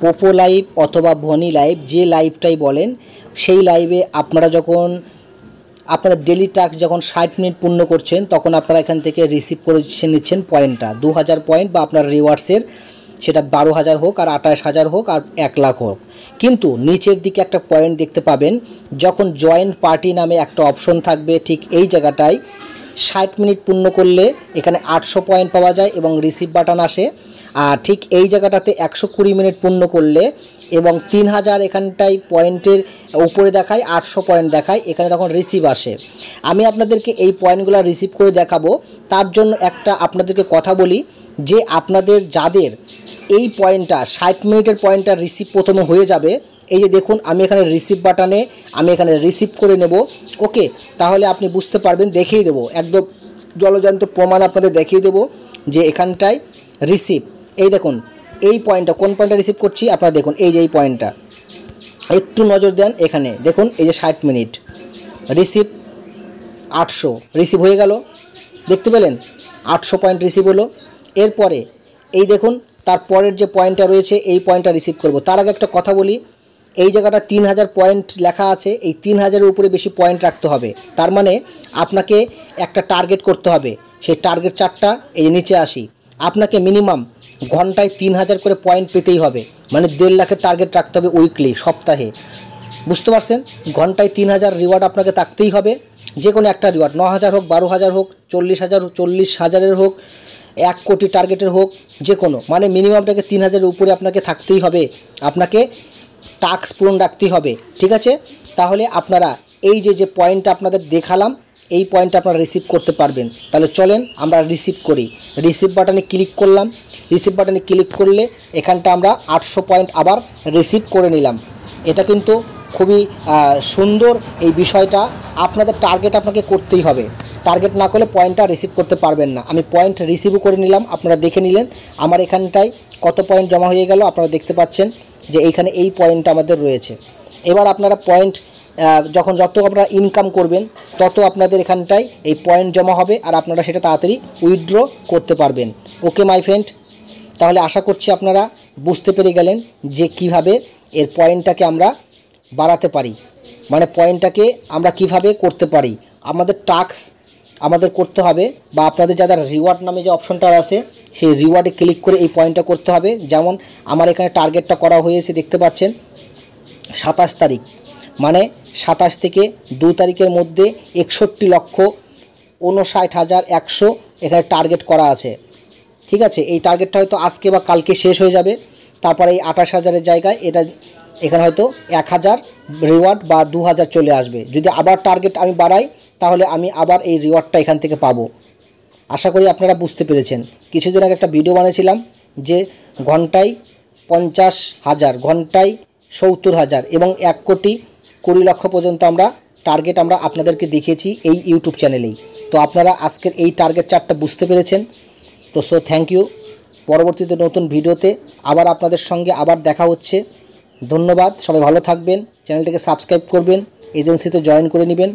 পোপো live অথবা ভনি live যে লাইভটাই বলেন সেই লাইভে আপনারা যখন আপনারা ডেলি টাস্ক যখন ষাট মিনিট পূর্ণ করছেন তখন আপনারা এখান থেকে রিসিভ করে নিচ্ছেন পয়েন্টটা দু হাজার পয়েন্ট বা আপনার রিওয়ার্ডসের সেটা বারো হাজার হোক আর আঠাশ হাজার হোক আর এক লাখ হোক কিন্তু নিচের দিকে একটা পয়েন্ট দেখতে পাবেন যখন জয়েন্ট পার্টি নামে একটা অপশন থাকবে ঠিক এই জায়গাটায় ষাট মিনিট পূর্ণ করলে এখানে আটশো পয়েন্ট পাওয়া যায় এবং রিসিভ বাটন আসে আর ঠিক এই জায়গাটাতে একশো কুড়ি মিনিট পূর্ণ করলে এবং তিন হাজার এখানটায় পয়েন্টের উপরে দেখায় আটশো পয়েন্ট দেখায় এখানে তখন রিসিভ আসে আমি আপনাদেরকে এই পয়েন্টগুলো রিসিভ করে দেখাবো তার জন্য একটা আপনাদেরকে কথা বলি যে আপনাদের যাদের এই পয়েন্টটা ষাট মিনিটের পয়েন্টটা রিসিভ প্রথমে হয়ে যাবে এই যে দেখুন আমি এখানে রিসিভ বাটানে আমি এখানে রিসিভ করে নেব ওকে তাহলে আপনি বুঝতে পারবেন দেখিয়ে দেবো একদম জলজান্ত প্রমাণ আপনাদের দেখিয়ে দেবো যে এখানটায় রিসিভ এই দেখুন এই পয়েন্টটা কোন পয়েন্টটা রিসিভ করছি আপনারা দেখুন এই যে এই পয়েন্টটা একটু নজর দেন এখানে দেখুন এই যে ষাট মিনিট রিসিভ আটশো রিসিভ হয়ে গেল দেখতে পেলেন আটশো পয়েন্ট রিসিভ হলো এরপরে এই দেখুন তার পরের যে পয়েন্টটা রয়েছে এই পয়েন্টটা রিসিভ করব তার আগে একটা কথা বলি এই জায়গাটা তিন হাজার পয়েন্ট লেখা আছে এই তিন হাজারের উপরে বেশি পয়েন্ট রাখতে হবে তার মানে আপনাকে একটা টার্গেট করতে হবে সেই টার্গেট চারটা এই নিচে আসি আপনাকে মিনিমাম ঘন্টায় তিন হাজার করে পয়েন্ট পেতেই হবে মানে দেড় লাখের টার্গেট রাখতে হবে উইকলি সপ্তাহে বুঝতে পারছেন ঘন্টায় তিন হাজার রিওয়ার্ড আপনাকে থাকতেই হবে যে কোনো একটা রিওয়ার্ড ন হাজার হোক বারো হাজার হোক চল্লিশ হাজার চল্লিশ হাজারের হোক এক কোটি টার্গেটের হোক যে কোনো মানে মিনিমামটাকে তিন হাজারের উপরে আপনাকে থাকতেই হবে আপনাকে টাস্ক পূরণ রাখতেই হবে ঠিক আছে তাহলে আপনারা এই যে যে পয়েন্টটা আপনাদের দেখালাম এই পয়েন্টটা আপনারা রিসিভ করতে পারবেন তাহলে চলেন আমরা রিসিভ করি রিসিভ বাটনে ক্লিক করলাম রিসিভ বাটনে ক্লিক করলে এখানটা আমরা আটশো পয়েন্ট আবার রিসিভ করে নিলাম এটা কিন্তু খুবই সুন্দর এই বিষয়টা আপনাদের টার্গেট আপনাকে করতেই হবে টার্গেট না করলে পয়েন্টটা রিসিভ করতে পারবেন না আমি পয়েন্ট রিসিভও করে নিলাম আপনারা দেখে নিলেন আমার এখানটায় কত পয়েন্ট জমা হয়ে গেল আপনারা দেখতে পাচ্ছেন যে এইখানে এই পয়েন্ট আমাদের রয়েছে এবার আপনারা পয়েন্ট যখন যত আপনারা ইনকাম করবেন তত আপনাদের এখানটায় এই পয়েন্ট জমা হবে আর আপনারা সেটা তাড়াতাড়ি উইথড্র করতে পারবেন ওকে মাই ফ্রেন্ড তাহলে আশা করছি আপনারা বুঝতে পেরে গেলেন যে কিভাবে এর পয়েন্টটাকে আমরা বাড়াতে পারি মানে পয়েন্টটাকে আমরা কিভাবে করতে পারি আমাদের টাস্ক আমাদের করতে হবে বা আপনাদের যাদের রিওয়ার্ড নামে যে অপশনটা আছে সেই রিওয়ার্ডে ক্লিক করে এই পয়েন্টটা করতে হবে যেমন আমার এখানে টার্গেটটা করা হয়েছে দেখতে পাচ্ছেন সাতাশ তারিখ মানে সাতাশ থেকে দু তারিখের মধ্যে একষট্টি লক্ষ ঊনষাট হাজার একশো এখানে টার্গেট করা আছে ঠিক আছে এই টার্গেটটা হয়তো আজকে বা কালকে শেষ হয়ে যাবে তারপরে এই আঠাশ হাজারের জায়গায় এটা এখানে হয়তো এক হাজার রিওয়ার্ড বা দু হাজার চলে আসবে যদি আবার টার্গেট আমি বাড়াই তাহলে আমি আবার এই রিওয়ার্ডটা এখান থেকে পাবো আশা করি আপনারা বুঝতে পেরেছেন কিছুদিন আগে একটা ভিডিও বানিয়েছিলাম যে ঘন্টায় পঞ্চাশ হাজার ঘন্টায় সত্তর হাজার এবং এক কোটি কুড়ি লক্ষ পর্যন্ত আমরা টার্গেট আমরা আপনাদেরকে দেখিয়েছি এই ইউটিউব চ্যানেলেই তো আপনারা আজকের এই টার্গেট চার্টটা বুঝতে পেরেছেন তো সো থ্যাংক ইউ পরবর্তীতে নতুন ভিডিওতে আবার আপনাদের সঙ্গে আবার দেখা হচ্ছে ধন্যবাদ সবাই ভালো থাকবেন চ্যানেলটিকে সাবস্ক্রাইব করবেন এজেন্সিতে জয়েন করে নেবেন